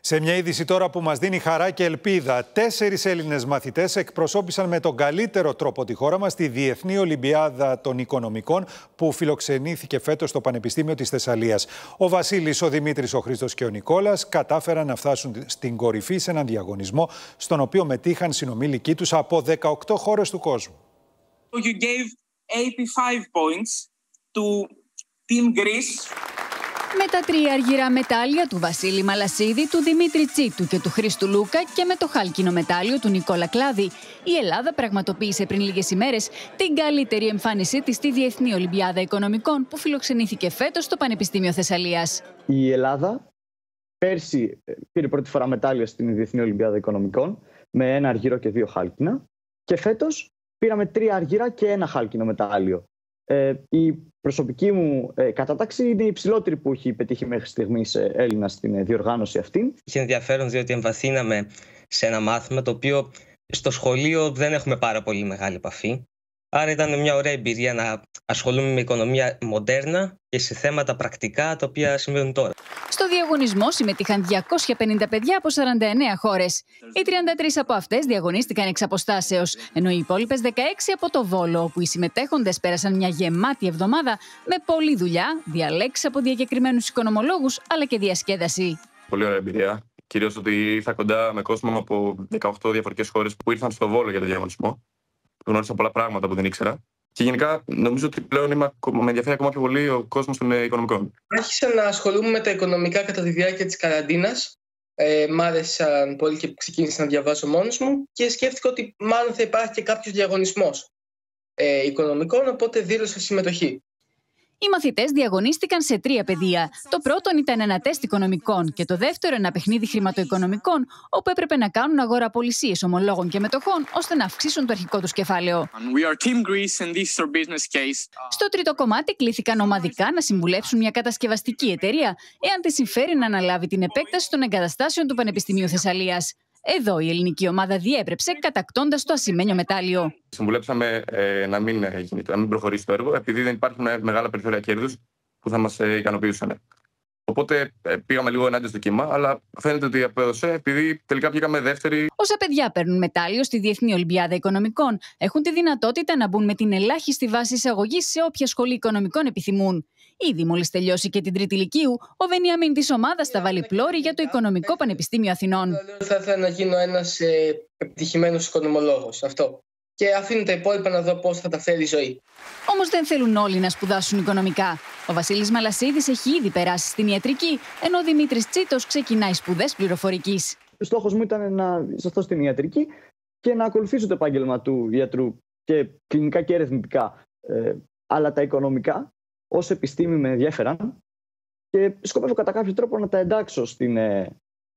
Σε μια είδηση τώρα που μας δίνει χαρά και ελπίδα, τέσσερις Έλληνες μαθητές εκπροσώπησαν με τον καλύτερο τρόπο τη χώρα μας στη Διεθνή Ολυμπιάδα των Οικονομικών που φιλοξενήθηκε φέτος στο Πανεπιστήμιο της Θεσσαλίας. Ο Βασίλης, ο Δημήτρης, ο Χρήστος και ο Νικόλας κατάφεραν να φτάσουν στην κορυφή σε έναν διαγωνισμό στον οποίο μετήχαν συνομήλικοί τους από 18 χώρες του κόσμου. You gave 85 points to Team Greece με τα τρία αργυρά μετάλλια του Βασίλη Μαλασίδη, του Δημήτρη Τσίτου και του Χρήστου Λούκα και με το χάλκινο μετάλλιο του Νικόλα Κλάδη, η Ελλάδα πραγματοποίησε πριν λίγες ημέρες την καλύτερη εμφάνισή της στη Διεθνή Ολυμπιάδα Οικονομικών που φιλοξενήθηκε φέτος στο Πανεπιστήμιο Θεσσαλίας. Η Ελλάδα πέρσι ε, πήρε πρώτη φορά μετάλλιο στην Διεθνή Ολυμπιάδα Οικονομικών με ένα αργυρό και δύο χάλκινα. Και φέτος πήραμε τρία αργυρά και ένα χάλκινο μετάλλιο. Ε, η προσωπική μου ε, κατάταξη είναι η υψηλότερη που έχει πετύχει μέχρι στιγμής ε, Έλληνα στην ε, διοργάνωση αυτή. Είχε ενδιαφέρον διότι εμβαθύναμε σε ένα μάθημα το οποίο στο σχολείο δεν έχουμε πάρα πολύ μεγάλη επαφή. Άρα ήταν μια ωραία εμπειρία να ασχολούμαι με οικονομία μοντέρνα και σε θέματα πρακτικά τα οποία συμβαίνουν τώρα. Στο διαγωνισμό συμμετείχαν 250 παιδιά από 49 χώρες. Οι 33 από αυτές διαγωνίστηκαν εξ αποστάσεως, ενώ οι υπόλοιπες 16 από το Βόλο, όπου οι συμμετέχοντες πέρασαν μια γεμάτη εβδομάδα με πολλή δουλειά, διαλέξεις από διακεκριμένους οικονομολόγους αλλά και διασκέδαση. Πολύ ωραία εμπειρία. Κυρίως ότι ήρθα κοντά με κόσμο από 18 διαφορετικές χώρες που ήρθαν στο Βόλο για το διαγωνισμό. Γνώρισα πολλά πράγματα που δεν ήξερα. Και γενικά νομίζω ότι πλέον είμαι, με ενδιαφέρει ακόμα πιο πολύ ο κόσμος των ε, οικονομικών. Άρχισα να ασχολούμαι με τα οικονομικά κατά τη διάρκεια της καραντίνας. Ε, μ' άρεσαν πολύ και ξεκίνησα να διαβάζω μόνος μου και σκέφτηκα ότι μάλλον θα υπάρχει και κάποιος διαγωνισμός ε, οικονομικών, οπότε δήλωσα συμμετοχή. Οι μαθητές διαγωνίστηκαν σε τρία πεδία. Το πρώτο ήταν ένα τεστ οικονομικών και το δεύτερο ένα παιχνίδι χρηματοοικονομικών, όπου έπρεπε να κάνουν αγοραπολισίε ομολόγων και μετοχών ώστε να αυξήσουν το αρχικό τους κεφάλαιο. Στο τρίτο κομμάτι κλήθηκαν ομαδικά να συμβουλέψουν μια κατασκευαστική εταιρεία, εάν τη συμφέρει να αναλάβει την επέκταση των εγκαταστάσεων του Πανεπιστημίου Θεσσαλίας. Εδώ η ελληνική ομάδα διέπρεψε κατακτώντας το ασημένιο μετάλλιο. Συμβουλέψαμε ε, να, μην, ε, να μην προχωρήσει το έργο, επειδή δεν υπάρχουν ε, μεγάλα περιθώρια κέρδους που θα μας ικανοποιούσαν. Οπότε ε, πήγαμε λίγο ενάντια στο κύμα, αλλά φαίνεται ότι απέδωσε επειδή τελικά πήγαμε δεύτερη. Όσα παιδιά παίρνουν μετάλλιο στη Διεθνή Ολυμπιάδα Οικονομικών, έχουν τη δυνατότητα να μπουν με την ελάχιστη βάση εισαγωγής σε όποια σχολή οικονομικών επιθυμούν. Ήδη μόλις τελειώσει και την Τρίτη Λυκείου, ο Βενιαμίν της ομάδας θα βάλει πλώρη για το Οικονομικό Πανεπιστήμιο Αθηνών. Θα ήθελα να γίνω ένας ε, επιτυχημένος οικονομολόγος. Αυτό και αφήνω τα υπόλοιπα να δω πώς θα τα θέλει η ζωή. Όμως δεν θέλουν όλοι να σπουδάσουν οικονομικά. Ο Βασίλης Μαλασίδης έχει ήδη περάσει στην ιατρική, ενώ ο Δημήτρης Τσίτος ξεκινάει σπουδές πληροφορικής. Ο στόχος μου ήταν να σταθώ στην ιατρική και να ακολουθήσω το επάγγελμα του γιατρού και κλινικά και ερευνητικά. Ε, αλλά τα οικονομικά ως επιστήμη με ενδιαφέραν και σκοπεύω κατά κάποιο τρόπο να τα εντάξω στην ε,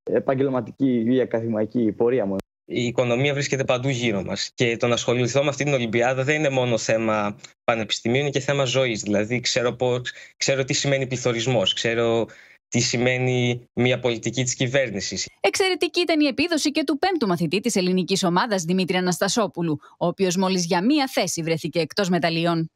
επαγγελματική ή ακαδημαϊκή πορεία μου η οικονομία βρίσκεται παντού γύρω μας. Και το να ασχοληθώ με αυτή την Ολυμπιάδα δεν είναι μόνο θέμα πανεπιστημίου, είναι και θέμα ζωής. Δηλαδή, ξέρω, πώς, ξέρω τι σημαίνει πληθωρισμός, ξέρω τι σημαίνει μια πολιτική της κυβέρνησης. Εξαιρετική ήταν η επίδοση και του πέμπτου μαθητή της ελληνικής ομάδας Δημήτρη Αναστασόπουλου, ο οποίος μόλις για μία θέση βρέθηκε εκτός μεταλλιών.